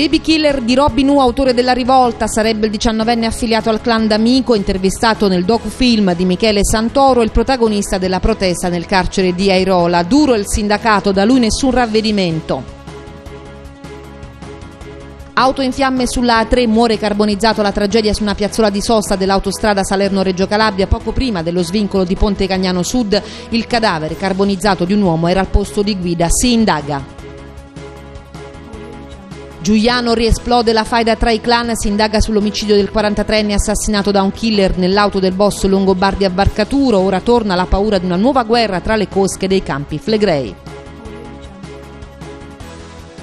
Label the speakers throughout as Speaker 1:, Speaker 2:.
Speaker 1: Baby killer di Robin Hu, autore della rivolta, sarebbe il diciannovenne affiliato al clan d'amico, intervistato nel docufilm di Michele Santoro, il protagonista della protesta nel carcere di Airola. Duro il sindacato, da lui nessun ravvedimento. Auto in fiamme sulla A3, muore carbonizzato la tragedia su una piazzola di sosta dell'autostrada Salerno-Reggio Calabria poco prima dello svincolo di Ponte Cagnano Sud. Il cadavere carbonizzato di un uomo era al posto di guida, si indaga. Giuliano riesplode la faida tra i clan, si indaga sull'omicidio del 43enne assassinato da un killer nell'auto del boss Longobardi a Barcaturo, ora torna la paura di una nuova guerra tra le cosche dei campi flegrei.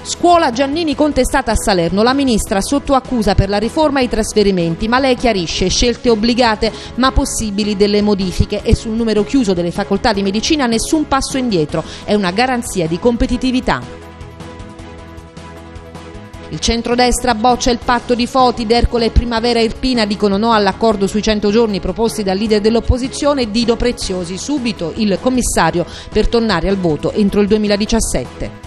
Speaker 1: Scuola Giannini contestata a Salerno, la ministra sotto accusa per la riforma e i trasferimenti, ma lei chiarisce scelte obbligate ma possibili delle modifiche e sul numero chiuso delle facoltà di medicina nessun passo indietro, è una garanzia di competitività. Il centrodestra boccia il patto di Foti, D'Ercole e Primavera Irpina dicono no all'accordo sui 100 giorni proposti dal leader dell'opposizione Dido Preziosi, subito il commissario per tornare al voto entro il 2017.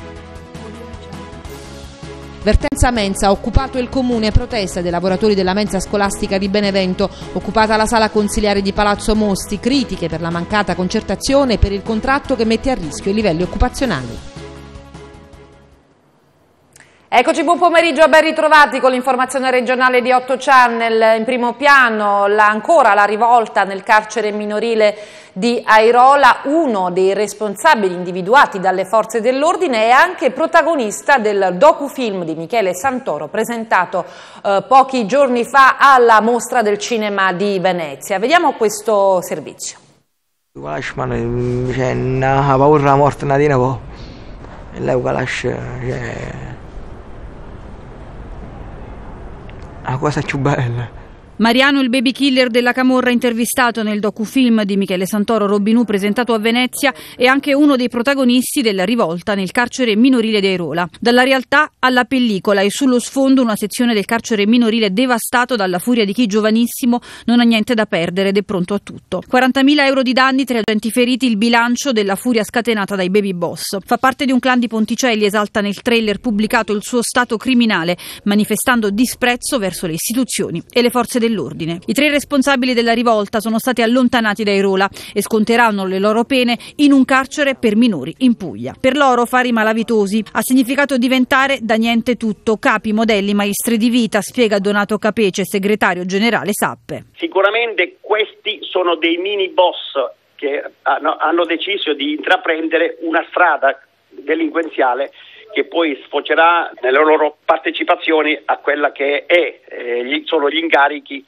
Speaker 1: Vertenza Mensa ha occupato il comune protesta dei lavoratori della mensa scolastica di Benevento, occupata la sala consiliare di Palazzo Mosti, critiche per la mancata concertazione e per il contratto che mette a rischio i livelli occupazionali. Eccoci, buon pomeriggio, ben ritrovati con l'informazione regionale di 8 Channel. In primo piano la, ancora la rivolta nel carcere minorile di Airola, uno dei responsabili individuati dalle forze dell'ordine e anche protagonista del docufilm di Michele Santoro presentato eh, pochi giorni fa alla mostra del cinema di Venezia. Vediamo questo servizio.
Speaker 2: Cioè, una paura morta, una di una po'. Boh.
Speaker 3: E lei cioè, aku cuba cubalah
Speaker 4: Mariano il baby killer della Camorra intervistato nel docufilm di Michele Santoro Robinù presentato a Venezia è anche uno dei protagonisti della rivolta nel carcere minorile di Airola. Dalla realtà alla pellicola e sullo sfondo una sezione del carcere minorile devastato dalla furia di chi giovanissimo non ha niente da perdere ed è pronto a tutto. 40.000 euro di danni, tre agenti feriti, il bilancio della furia scatenata dai baby boss. Fa parte di un clan di Ponticelli, esalta nel trailer pubblicato il suo stato criminale, manifestando disprezzo verso le istituzioni e le forze del dell'ordine. I tre responsabili della rivolta sono stati allontanati dai Rola e sconteranno le loro pene in un carcere per minori in Puglia. Per loro fare i malavitosi ha significato diventare da niente tutto capi, modelli, maestri di vita, spiega Donato Capece, segretario generale Sappe. Sicuramente questi sono dei mini boss che hanno, hanno deciso di intraprendere una strada delinquenziale che poi sfocerà nelle loro partecipazioni a quella che è, eh, gli, sono gli incarichi,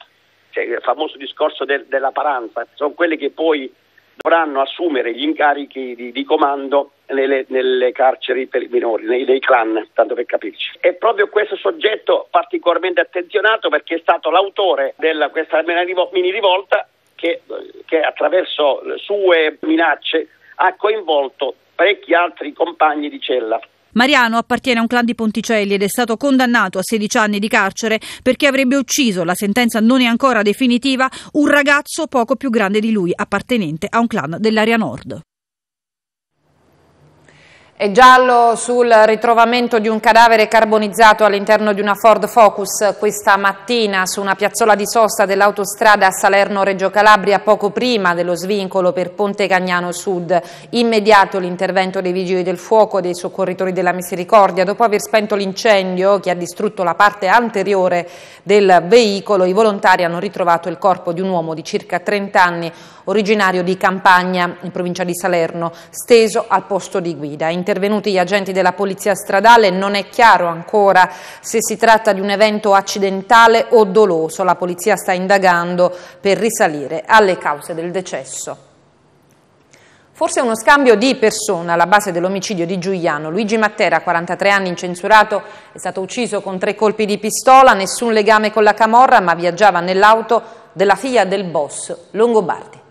Speaker 4: cioè il famoso discorso de, della paranza, sono quelle che poi dovranno assumere gli incarichi di, di comando nelle, nelle, carceri per i minori, nei, nei, clan, tanto per capirci. È proprio questo soggetto particolarmente attenzionato perché è stato l'autore di questa mini rivolta che, che attraverso sue minacce ha coinvolto parecchi altri compagni di cella. Mariano appartiene a un clan di Ponticelli ed è stato condannato a 16 anni di carcere perché avrebbe ucciso, la sentenza non è ancora definitiva, un ragazzo poco più grande di lui appartenente a un clan dell'area nord.
Speaker 1: È giallo sul ritrovamento di un cadavere carbonizzato all'interno di una Ford Focus questa mattina su una piazzola di sosta dell'autostrada Salerno-Reggio Calabria poco prima dello svincolo per Ponte Cagnano Sud. Immediato l'intervento dei vigili del fuoco e dei soccorritori della misericordia. Dopo aver spento l'incendio che ha distrutto la parte anteriore del veicolo, i volontari hanno ritrovato il corpo di un uomo di circa 30 anni originario di Campagna in provincia di Salerno, steso al posto di guida. In intervenuti gli agenti della polizia stradale, non è chiaro ancora se si tratta di un evento accidentale o doloso. La polizia sta indagando per risalire alle cause del decesso. Forse uno scambio di persona alla base dell'omicidio di Giuliano. Luigi Mattera, 43 anni, incensurato, è stato ucciso con tre colpi di pistola, nessun legame
Speaker 5: con la Camorra, ma viaggiava nell'auto della figlia del boss, Longobardi.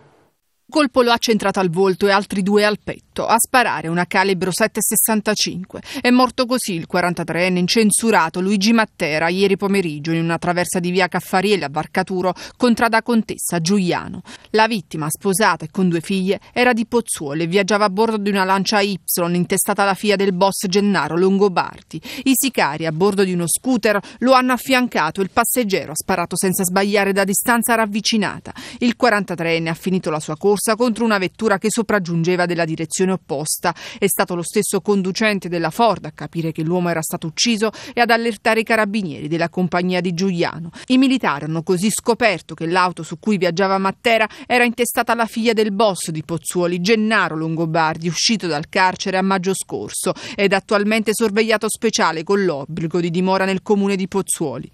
Speaker 5: Colpo lo ha centrato al volto e altri due al petto diretto a sparare una calibro 7,65. È morto così il 43enne incensurato Luigi Mattera ieri pomeriggio in una traversa di via Caffarielli a Barcaturo, contrada Contessa Giuliano. La vittima, sposata e con due figlie, era di Pozzuolo e viaggiava a bordo di una lancia Y intestata alla FIA del boss Gennaro Longobardi. I sicari a bordo di uno scooter lo hanno affiancato e il passeggero ha sparato senza sbagliare da distanza ravvicinata. Il 43enne ha finito la sua corsa contro una vettura che sopraggiungeva della direzione direzione opposta. È stato lo stesso conducente della Ford a capire che l'uomo era stato ucciso e ad allertare i carabinieri della compagnia di Giuliano. I militari hanno così scoperto che l'auto su cui viaggiava Matera era intestata alla figlia del boss di Pozzuoli, Gennaro Longobardi, uscito dal carcere a maggio scorso ed attualmente sorvegliato speciale con l'obbligo di dimora nel comune di Pozzuoli.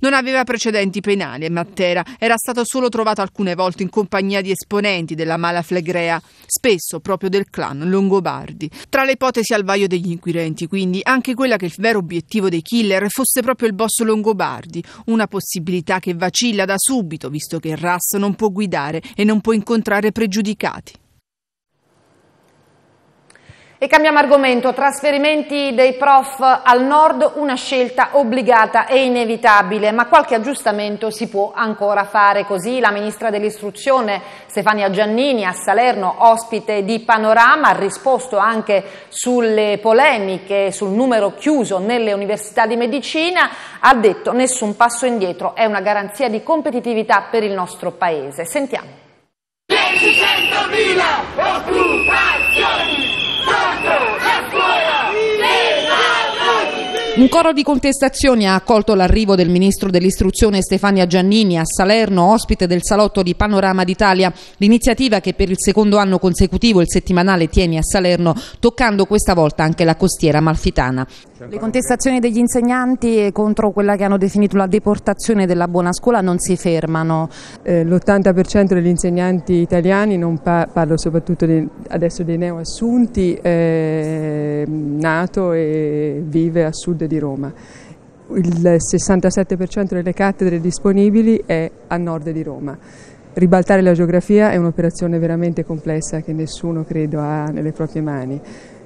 Speaker 5: Non aveva precedenti penali e Matera era stato solo trovato alcune volte in compagnia di esponenti della mala flegrea, spesso proprio del clan Capodanno, Longobardi. Tra le ipotesi al vaio degli inquirenti, quindi, anche quella che il vero obiettivo dei killer fosse proprio il boss Longobardi, una possibilità che vacilla da subito, visto che il RAS non può guidare e non può incontrare pregiudicati.
Speaker 1: E cambiamo argomento, trasferimenti dei prof al nord, una scelta obbligata e inevitabile, ma qualche aggiustamento si può ancora fare così. La ministra dell'istruzione Stefania Giannini a Salerno, ospite di Panorama, ha risposto anche sulle polemiche sul numero chiuso nelle università di medicina, ha detto nessun passo indietro, è una garanzia di competitività per il nostro Paese. Sentiamo.
Speaker 2: 600.000 occupazioni!
Speaker 1: Un coro di contestazioni ha accolto l'arrivo del ministro dell'istruzione Stefania Giannini a Salerno, ospite del salotto di Panorama d'Italia, l'iniziativa che per il secondo anno consecutivo il settimanale tiene a Salerno, toccando questa volta anche la costiera malfitana. Le contestazioni degli insegnanti contro quella che hanno definito la deportazione
Speaker 3: della buona scuola non si fermano. Eh, L'80% degli insegnanti italiani, non pa- parlo soprattutto di, adesso dei neoassunti, è eh, nato e vive a sud di di Roma. Il 67% delle cattedre disponibili è a nord di Roma. Ribaltare la geografia è un'operazione veramente complessa che nessuno credo ha nelle proprie mani.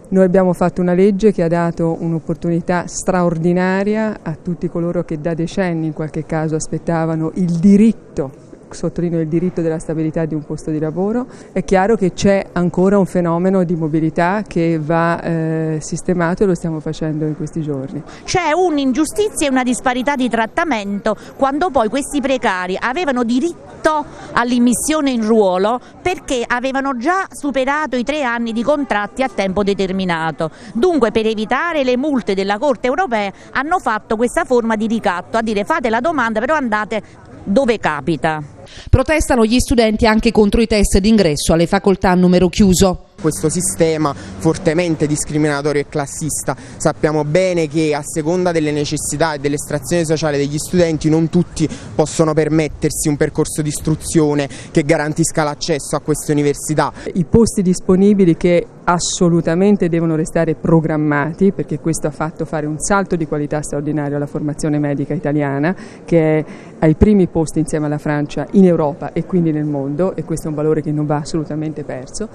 Speaker 3: Noi abbiamo fatto una legge che ha dato un'opportunità straordinaria a tutti coloro che da decenni in qualche caso aspettavano il diritto sottolineo il diritto della stabilità di un posto di lavoro, è chiaro che c'è ancora un fenomeno di mobilità che va eh, sistemato e lo stiamo facendo in questi giorni.
Speaker 1: C'è un'ingiustizia e una disparità di trattamento quando poi questi precari avevano diritto all'immissione in ruolo perché avevano già superato i tre anni di contratti a tempo determinato. Dunque per evitare le multe della Corte europea hanno fatto questa forma di ricatto a dire fate la domanda però andate dove capita. Protestano gli studenti anche contro i test d'ingresso
Speaker 3: alle facoltà a numero chiuso questo sistema fortemente discriminatorio e classista. Sappiamo bene che a seconda delle necessità e dell'estrazione sociale degli studenti non tutti possono permettersi un percorso di istruzione che garantisca l'accesso a queste università. I posti disponibili che assolutamente devono restare programmati perché questo ha fatto fare un salto di qualità straordinario alla formazione medica italiana che è ai primi posti insieme alla Francia in Europa e quindi nel mondo e questo è un valore che non va assolutamente perso.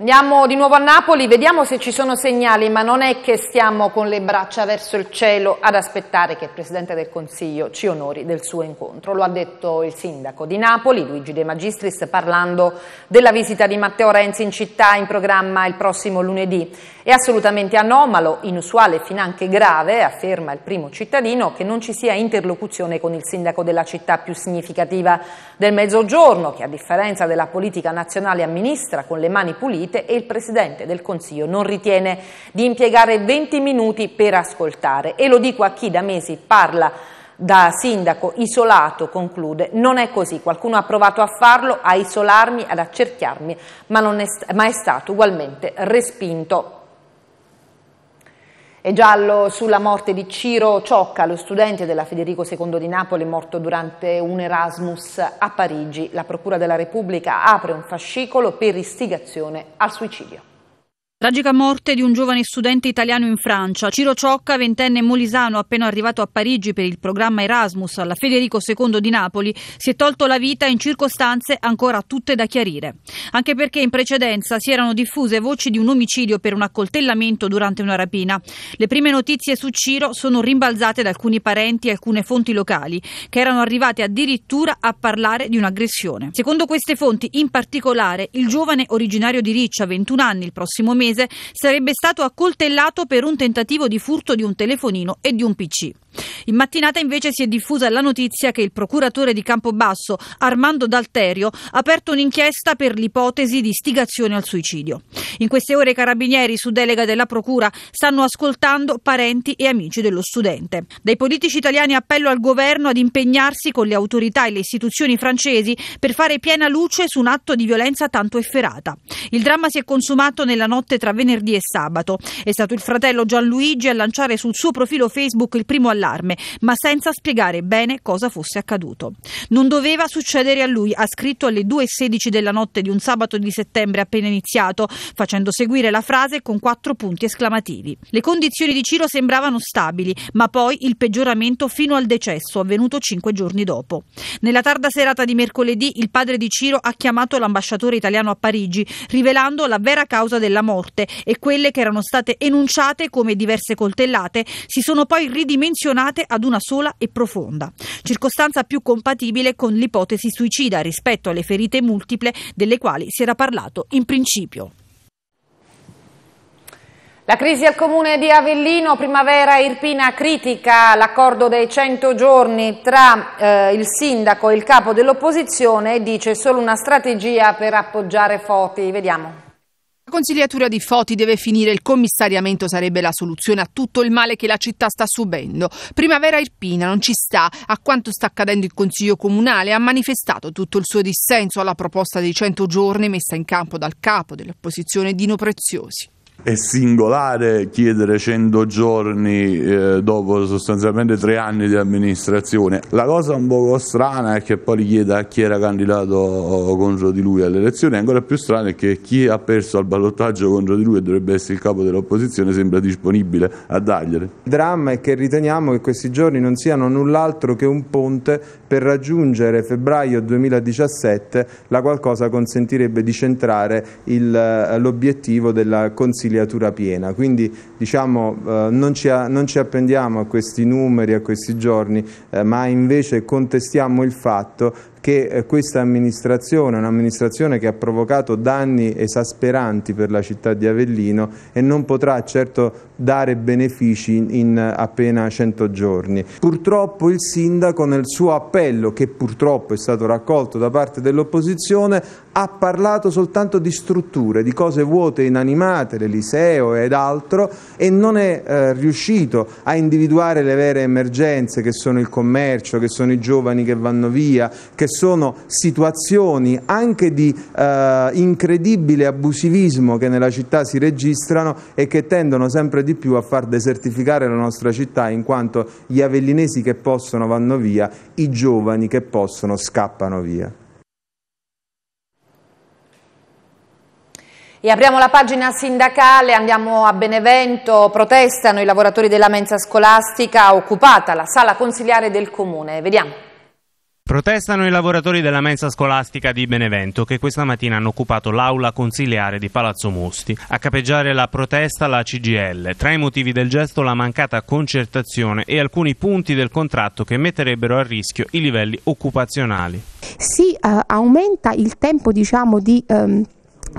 Speaker 1: Andiamo di nuovo a Napoli, vediamo se ci sono segnali, ma non è che stiamo con le braccia verso il cielo ad aspettare che il Presidente del Consiglio ci onori del suo incontro. Lo ha detto il Sindaco di Napoli, Luigi De Magistris, parlando della visita di Matteo Renzi in città in programma il prossimo lunedì. È assolutamente anomalo, inusuale e finanche grave, afferma il primo cittadino, che non ci sia interlocuzione con il Sindaco della città più significativa del Mezzogiorno, che a differenza della politica nazionale amministra con le mani pulite sentite e il Presidente del Consiglio non ritiene di impiegare 20 minuti per ascoltare. E lo dico a chi da mesi parla da sindaco isolato, conclude, non è così, qualcuno ha provato a farlo, a isolarmi, ad accerchiarmi, ma, è, ma è stato ugualmente respinto. È giallo sulla morte di Ciro Ciocca, lo studente della Federico II di Napoli, morto durante un Erasmus a Parigi. La Procura della Repubblica apre un fascicolo per istigazione al suicidio.
Speaker 4: Tragica morte di un giovane studente italiano in Francia. Ciro Ciocca, ventenne molisano appena arrivato a Parigi per il programma Erasmus alla Federico II di Napoli, si è tolto la vita in circostanze ancora tutte da chiarire. Anche perché in precedenza si erano diffuse voci di un omicidio per un accoltellamento durante una rapina. Le prime notizie su Ciro sono rimbalzate da alcuni parenti e alcune fonti locali, che erano arrivate addirittura a parlare di un'aggressione. Secondo queste fonti, in particolare, il giovane originario di Riccia, 21 anni, il prossimo mese, milanese sarebbe stato accoltellato per un tentativo di furto di un telefonino e di un PC. In mattinata invece si è diffusa la notizia che il procuratore di Campobasso, Armando D'Alterio, ha aperto un'inchiesta per l'ipotesi di istigazione al suicidio. In queste ore i carabinieri, su delega della procura, stanno ascoltando parenti e amici dello studente. Dai politici italiani appello al governo ad impegnarsi con le autorità e le istituzioni francesi per fare piena luce su un atto di violenza tanto efferata. Il dramma si è consumato nella notte tra venerdì e sabato. È stato il fratello Gianluigi a lanciare sul suo profilo Facebook il primo allarme, ma senza spiegare bene cosa fosse accaduto. Non doveva succedere a lui, ha scritto alle 2.16 della notte di un sabato di settembre appena iniziato, facendo seguire la frase con quattro punti esclamativi. Le condizioni di Ciro sembravano stabili, ma poi il peggioramento fino al decesso, avvenuto cinque giorni dopo. Nella tarda serata di mercoledì, il padre di Ciro ha chiamato l'ambasciatore italiano a Parigi, rivelando la vera causa della morte morte e quelle che erano state enunciate come diverse coltellate si sono poi ridimensionate ad una sola e profonda, circostanza più compatibile con l'ipotesi suicida rispetto alle ferite multiple delle quali si era parlato in principio.
Speaker 1: La crisi al comune di Avellino, primavera irpina critica, l'accordo dei 100 giorni tra eh, il sindaco e il capo dell'opposizione dice solo una strategia per appoggiare Foti. Vediamo.
Speaker 5: La consigliatura di Foti deve finire, il commissariamento sarebbe la soluzione a tutto il male che la città sta subendo. Primavera Irpina non ci sta a quanto sta accadendo il Consiglio Comunale, ha manifestato tutto il suo dissenso alla proposta dei 100 giorni messa in campo dal capo dell'opposizione Dino Preziosi.
Speaker 2: È singolare chiedere 100 giorni eh, dopo sostanzialmente tre anni di amministrazione. La cosa un po' strana è che poi li chieda a chi era candidato eh, contro di lui alle elezioni, ancora più strana è che chi ha perso al ballottaggio contro di lui e dovrebbe essere il capo dell'opposizione sembra disponibile a dargliele. Il dramma è che riteniamo che questi giorni non siano null'altro che un ponte per raggiungere febbraio 2017, la qual consentirebbe di centrare il, eh, l'obiettivo della Consiglio consiliatura piena, quindi diciamo, eh, non, ci a, non, ci appendiamo a questi numeri, a questi giorni, eh, ma invece contestiamo il fatto che eh, questa amministrazione, un'amministrazione che ha provocato danni esasperanti per la città di Avellino e non potrà certo dare benefici in, in appena 100 giorni. Purtroppo il sindaco nel suo appello, che purtroppo è stato raccolto da parte dell'opposizione, ha parlato soltanto di strutture, di cose vuote e inanimate, l'Eliseo ed altro, e non è eh, riuscito a individuare le vere emergenze che sono il commercio, che sono i giovani che vanno via, che sono situazioni anche di eh, incredibile abusivismo che nella città si registrano e che tendono sempre di più a far desertificare la nostra città in quanto gli avellinesi che possono vanno via, i giovani che possono scappano via.
Speaker 1: E apriamo la pagina sindacale, andiamo a Benevento, protestano i lavoratori della mensa scolastica, occupata la sala consiliare del comune. Vediamo.
Speaker 2: Protestano i lavoratori della mensa scolastica di Benevento che questa mattina hanno occupato l'aula consiliare di Palazzo Musti. A capeggiare la protesta la CGL. Tra i motivi del gesto la mancata concertazione e alcuni punti del contratto che metterebbero a rischio i livelli occupazionali.
Speaker 5: Si uh, eh, aumenta il tempo diciamo, di... Um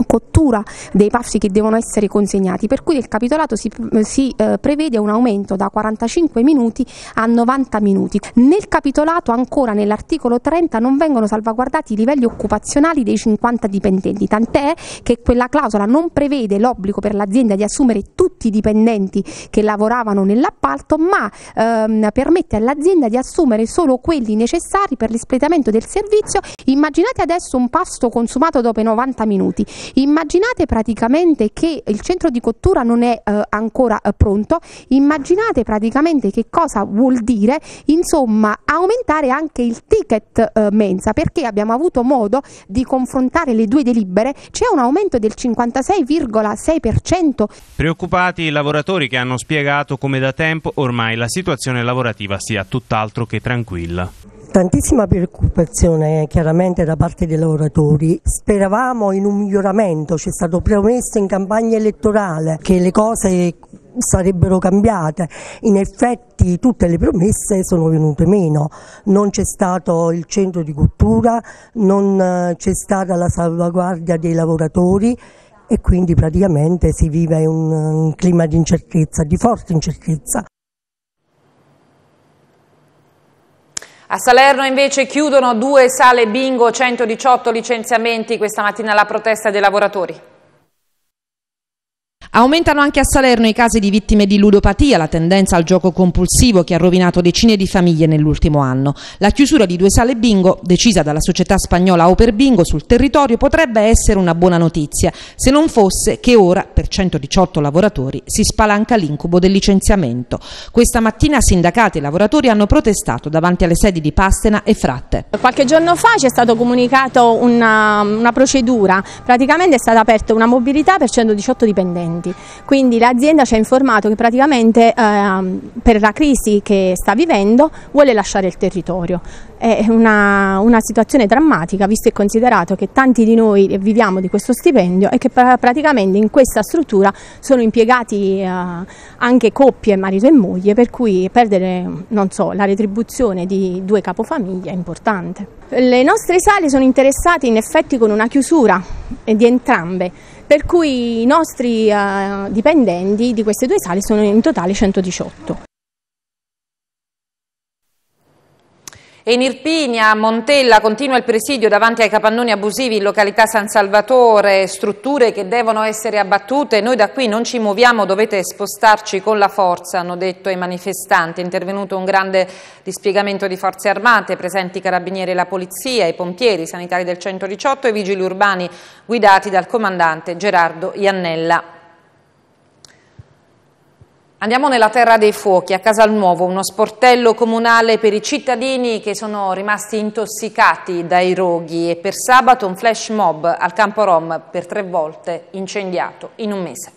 Speaker 5: cottura dei paffi che devono essere consegnati, per cui nel capitolato si, si eh, prevede un aumento da 45 minuti
Speaker 1: a 90 minuti. Nel capitolato ancora nell'articolo 30 non vengono salvaguardati i livelli occupazionali dei 50 dipendenti, tant'è che quella clausola non prevede l'obbligo per l'azienda di assumere tutti i dipendenti che lavoravano nell'appalto, ma ehm, permette all'azienda di assumere solo quelli necessari per l'espletamento del servizio. Immaginate adesso un pasto consumato dopo 90 minuti. Immaginate praticamente che il centro di cottura non è eh, ancora eh, pronto, immaginate praticamente che cosa vuol dire, insomma, aumentare anche il ticket eh, mensa, perché abbiamo avuto
Speaker 5: modo di confrontare le due delibere, c'è un aumento del 56,6%.
Speaker 2: Preoccupati i lavoratori che hanno spiegato come da tempo ormai la situazione lavorativa sia tutt'altro che tranquilla
Speaker 3: tantissima preoccupazione eh, chiaramente da parte dei lavoratori. Speravamo in un miglioramento, ci è stato promesso in campagna elettorale che le cose sarebbero cambiate. In effetti tutte le promesse sono venute meno, non c'è stato il centro di cultura, non eh, c'è stata la salvaguardia dei lavoratori e quindi praticamente si vive un clima di incertezza, di forte incertezza.
Speaker 1: A Salerno invece chiudono due sale bingo, 118 licenziamenti, questa mattina alla protesta dei lavoratori. Aumentano anche a Salerno i casi di vittime di ludopatia, la tendenza al gioco compulsivo che ha rovinato decine di famiglie nell'ultimo anno. La chiusura di due sale bingo, decisa dalla società spagnola Oper Bingo sul territorio, potrebbe essere una buona notizia, se non fosse che ora, per 118 lavoratori, si spalanca l'incubo del licenziamento. Questa mattina sindacati e lavoratori hanno protestato davanti alle sedi di Pastena e Fratte.
Speaker 5: Qualche giorno fa ci è stato comunicato una, una procedura, praticamente è stata aperta una mobilità per 118 dipendenti clienti. Quindi l'azienda ci ha informato che praticamente eh, per la crisi che sta vivendo vuole lasciare il territorio. È una, una, situazione drammatica visto e considerato che tanti di noi viviamo di questo stipendio e che pra praticamente in questa struttura sono impiegati eh, anche coppie, marito e moglie, per cui perdere so, la retribuzione di due capofamiglie è importante. Le nostre sale sono interessate in effetti con una chiusura di entrambe per cui i nostri eh, dipendenti di queste due sale sono in totale 118.
Speaker 1: E in Irpinia, a Montella, continua il presidio davanti ai capannoni abusivi in località San Salvatore, strutture che devono essere abbattute. Noi da qui non ci muoviamo, dovete spostarci con la forza, hanno detto i manifestanti. È intervenuto un grande dispiegamento di forze armate, presenti i carabinieri e la polizia, i pompieri, sanitari del 118 e i vigili urbani guidati dal comandante Gerardo Iannella. Andiamo nella Terra dei Fuochi, a Casalnuovo, uno sportello comunale per i cittadini che sono rimasti intossicati dai roghi e per sabato un flash mob al campo Rom per tre volte incendiato in un mese.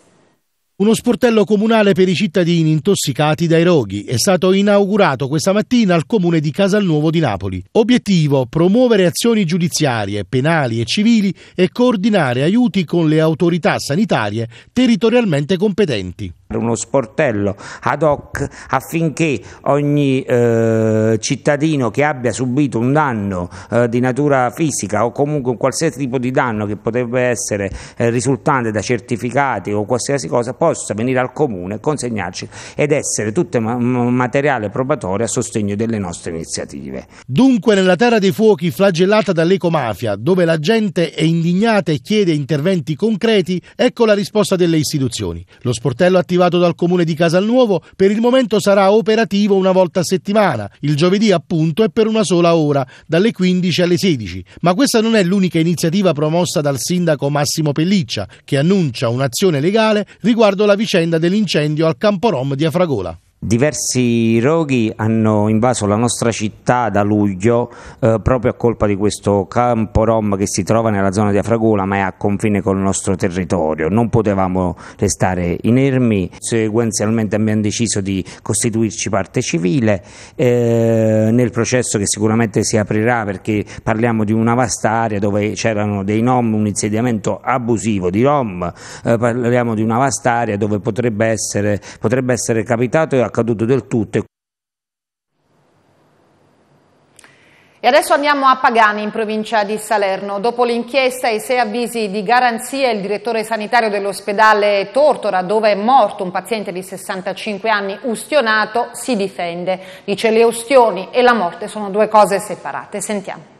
Speaker 2: Uno sportello comunale per i cittadini intossicati dai roghi è stato inaugurato questa mattina al comune di Casalnuovo di Napoli. Obiettivo: promuovere azioni giudiziarie, penali e civili e coordinare aiuti con le autorità sanitarie territorialmente
Speaker 1: competenti uno sportello ad hoc affinché ogni eh, cittadino che abbia subito un danno eh, di natura fisica o comunque un qualsiasi tipo di danno che potrebbe essere eh, risultante da certificati o qualsiasi
Speaker 2: cosa possa venire al comune, consegnarci ed essere tutto materiale probatorio a sostegno delle nostre iniziative. Dunque nella terra dei fuochi flagellata dall'ecomafia, dove la gente è indignata e chiede interventi concreti, ecco la risposta delle istituzioni. Lo sportello attivato arrivato dal comune di Casalnuovo, per il momento sarà operativo una volta a settimana, il giovedì appunto e per una sola ora, dalle 15 alle 16. Ma questa non è l'unica iniziativa promossa dal sindaco Massimo Pelliccia, che annuncia un'azione legale riguardo la vicenda dell'incendio al Camporom di Afragola.
Speaker 3: Diversi roghi
Speaker 1: hanno invaso la nostra città da luglio eh, proprio a colpa di questo campo rom che si trova nella zona di Afragola ma è a confine col nostro territorio. Non potevamo restare inermi, sequenzialmente abbiamo deciso di costituirci parte civile eh, nel processo che sicuramente si aprirà perché parliamo di una vasta area dove c'erano dei nom, un insediamento abusivo di rom, eh, parliamo di una vasta area dove potrebbe essere, potrebbe essere capitato e accaduto del tutto. E... adesso andiamo a Pagani, in provincia di Salerno. Dopo l'inchiesta e i sei avvisi di garanzia, il direttore sanitario dell'ospedale Tortora, dove è morto un paziente di 65 anni ustionato, si difende. Dice le ustioni e la morte sono due cose separate. Sentiamo.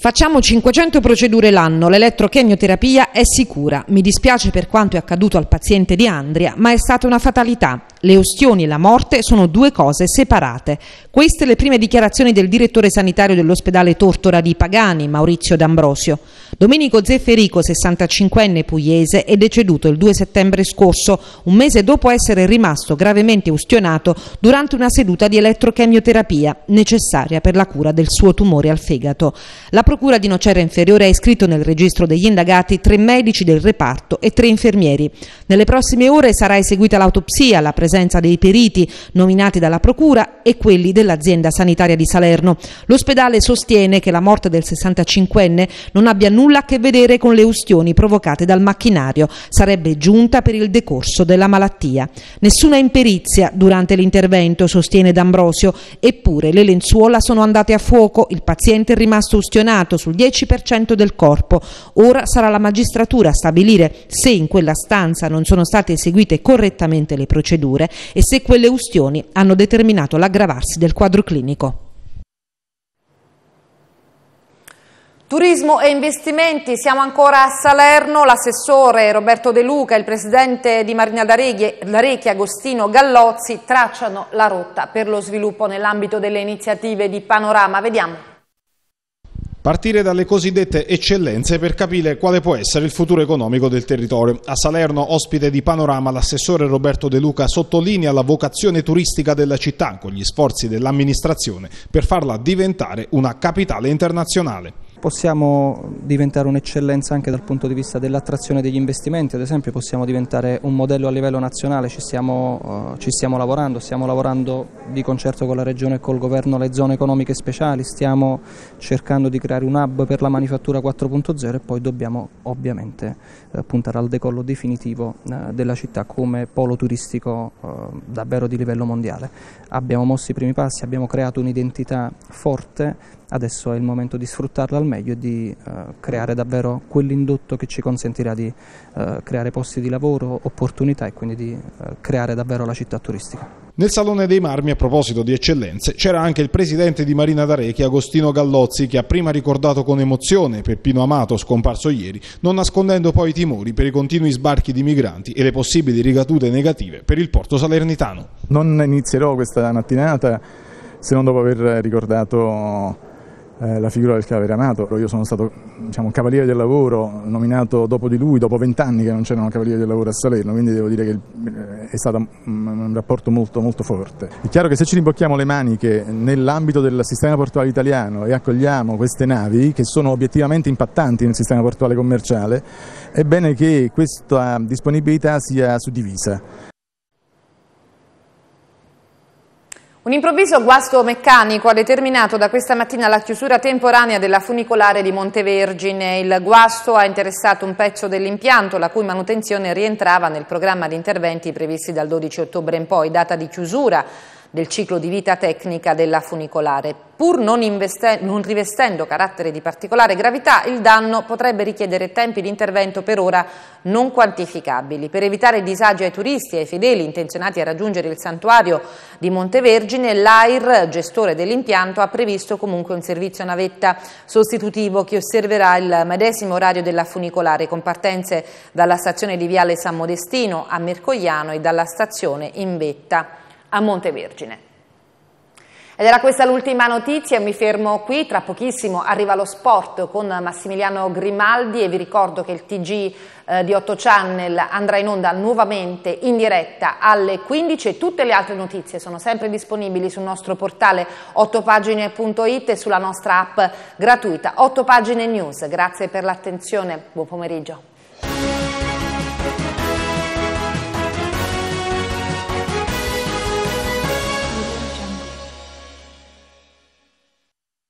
Speaker 1: Facciamo 500 procedure l'anno, l'elettrochemioterapia è sicura. Mi dispiace per quanto è accaduto al paziente di Andria, ma è stata una fatalità. Le ustioni e la morte sono due cose separate. Queste le prime dichiarazioni del direttore sanitario dell'ospedale Tortora di Pagani, Maurizio D'Ambrosio. Domenico Zefferico, 65enne pugliese, è deceduto il 2 settembre scorso, un mese dopo essere rimasto gravemente ustionato durante una seduta di elettrochemioterapia necessaria per la cura del suo tumore al fegato. La procura di Nocera Inferiore ha iscritto nel registro degli indagati tre medici del reparto e tre infermieri. Nelle prossime ore sarà eseguita l'autopsia, la presenza presenza dei periti nominati dalla Procura e quelli dell'azienda sanitaria di Salerno. L'ospedale sostiene che la morte del 65enne non abbia nulla a che vedere con le ustioni provocate dal macchinario, sarebbe giunta per il decorso della malattia. Nessuna imperizia durante l'intervento, sostiene D'Ambrosio, eppure le lenzuola sono andate a fuoco, il paziente è rimasto ustionato sul 10% del corpo. Ora sarà la magistratura a stabilire se in quella stanza non sono state eseguite correttamente le procedure procedure e se quelle ustioni hanno determinato l'aggravarsi del quadro clinico. Turismo e investimenti, siamo ancora a Salerno, l'assessore Roberto De Luca e il presidente di Marina d'Arecchi, Agostino Gallozzi, tracciano la rotta per lo sviluppo nell'ambito delle iniziative di Panorama. Vediamo.
Speaker 2: Partire dalle cosiddette eccellenze per capire quale può essere il futuro economico del territorio. A Salerno, ospite di Panorama, l'assessore Roberto De Luca sottolinea la vocazione turistica della città con gli sforzi dell'amministrazione per farla diventare una capitale internazionale possiamo diventare un'eccellenza anche dal punto di vista dell'attrazione degli investimenti, ad esempio possiamo
Speaker 1: diventare un modello a livello nazionale, ci stiamo, uh, ci stiamo lavorando, stiamo lavorando di concerto con la Regione e col Governo le zone economiche speciali, stiamo cercando di creare un hub per la manifattura 4.0 e poi dobbiamo ovviamente uh, puntare al decollo definitivo uh, della città come polo turistico davvero di livello mondiale. Abbiamo
Speaker 2: mosso i primi passi, abbiamo creato un'identità forte adesso è il momento di sfruttarla al meglio e di eh, creare davvero quell'indotto che ci consentirà di eh, creare posti di lavoro, opportunità e quindi di eh, creare davvero la città turistica. Nel Salone dei Marmi, a proposito di eccellenze, c'era anche il presidente di Marina d'Arechi, Agostino Gallozzi, che ha prima ricordato con emozione Peppino Amato, scomparso ieri, non nascondendo poi i timori per i continui sbarchi di migranti e le possibili ricadute negative per il porto salernitano. Non inizierò questa mattinata se non dopo aver ricordato eh, la figura del Cavaliere Amato. Io sono stato diciamo, cavaliere del lavoro nominato dopo di lui, dopo vent'anni che non c'erano cavalieri del lavoro a Salerno, quindi devo dire che eh, è stato un rapporto molto, molto forte. È chiaro che se ci rimbocchiamo le maniche nell'ambito del sistema portuale italiano e accogliamo queste navi che sono obiettivamente impattanti nel sistema portuale commerciale, è bene che questa disponibilità sia suddivisa
Speaker 1: Un improvviso guasto meccanico ha determinato da questa mattina la chiusura temporanea della funicolare di Montevergine. Il guasto ha interessato un pezzo dell'impianto, la cui manutenzione rientrava nel programma di interventi previsti dal 12 ottobre in poi, data di chiusura del ciclo di vita tecnica della funicolare. Pur non, non rivestendo carattere di particolare gravità, il danno potrebbe richiedere tempi di intervento per ora non quantificabili. Per evitare disagi ai turisti e ai fedeli intenzionati a raggiungere il santuario di Montevergine, l'AIR, gestore dell'impianto, ha previsto comunque un servizio navetta sostitutivo che osserverà il medesimo orario della funicolare con partenze dalla stazione di Viale San Modestino a Mercogliano e dalla stazione in vetta a Vergine. Ed era questa l'ultima notizia, mi fermo qui, tra pochissimo arriva lo sport con Massimiliano Grimaldi e vi ricordo che il TG eh, di 8 Channel andrà in onda nuovamente in diretta alle 15 e tutte le altre notizie sono sempre disponibili sul nostro portale 8pagine.it e sulla nostra app gratuita 8 Pagine News. Grazie per l'attenzione, buon pomeriggio.